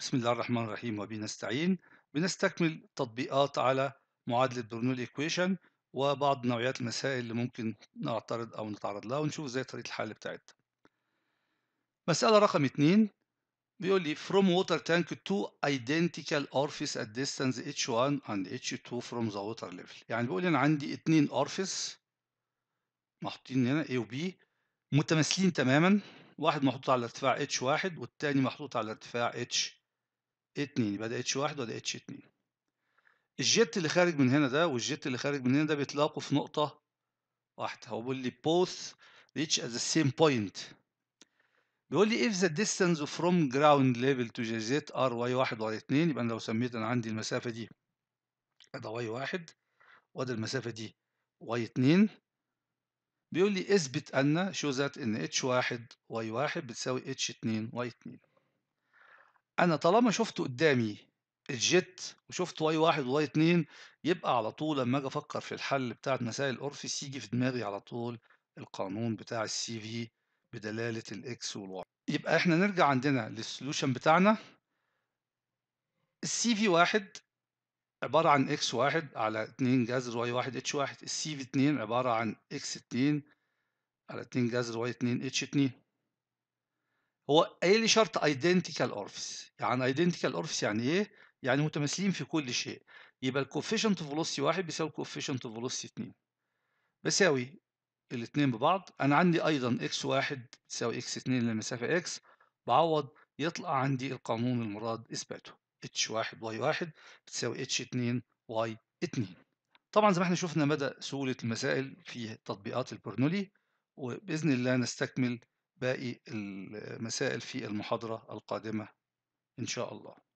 بسم الله الرحمن الرحيم وبنستعين بنستكمل تطبيقات على معادلة برنول إيكويشن وبعض نوعيات المسائل اللي ممكن نعترض أو نتعرض لها ونشوف ازاي طريقة الحل بتاعتها مسألة رقم اثنين بيقول لي from water tank to identical orifice at distance h1 and h2 from the water level يعني بيقول لي أنا عندي اتنين orifice محطوطين هنا A و B متماثلين تماما واحد محطوط على ارتفاع h1 والتاني محطوط على ارتفاع h اتنين يبقى ده اتش واحد وده اتش اتنين الجيت اللي خارج من هنا ده والجيت اللي خارج من هنا ده بيتلاقوا في نقطة واحدة هو بيقول لي both reach at the same point بيقول لي if the distance from ground level to the jet are y1 و y2 يبقى أنا لو سميت أنا عندي المسافة دي ده y1 وده المسافة دي y2 بيقول لي اثبت أن show that إن h1 y1 بتساوي h2 y2 انا طالما شفته قدامي الجت وشفت واي واحد واي اتنين يبقى على طول لما اجي افكر في الحل بتاع مسائل الاورفيس يجي في دماغي على طول القانون بتاع السي في بدلاله الاكس والواي يبقى احنا نرجع عندنا للسولوشن بتاعنا السي في واحد عباره عن اكس واحد على اتنين جذر واي واحد اتش واحد السي في اتنين عباره عن اكس اتنين على اتنين جذر واي اتنين اتش اتنين هو قايل لي شرط ايدنتيكال اورفس يعني ايدنتيكال اورفس يعني ايه يعني متماثلين في كل شيء يبقى الكوفيشنت فيلوسيتي 1 بيساوي الكوفيشنت فيلوسيتي 2 بساوي الاثنين ببعض انا عندي ايضا اكس 1 تساوي اكس 2 للمسافه اكس بعوض يطلع عندي القانون المراد اثباته اتش 1 واي 1 بتساوي اتش 2 واي 2 طبعا زي ما احنا شفنا مدى سهوله المسائل في تطبيقات البرنولي وباذن الله نستكمل باقي المسائل في المحاضرة القادمة إن شاء الله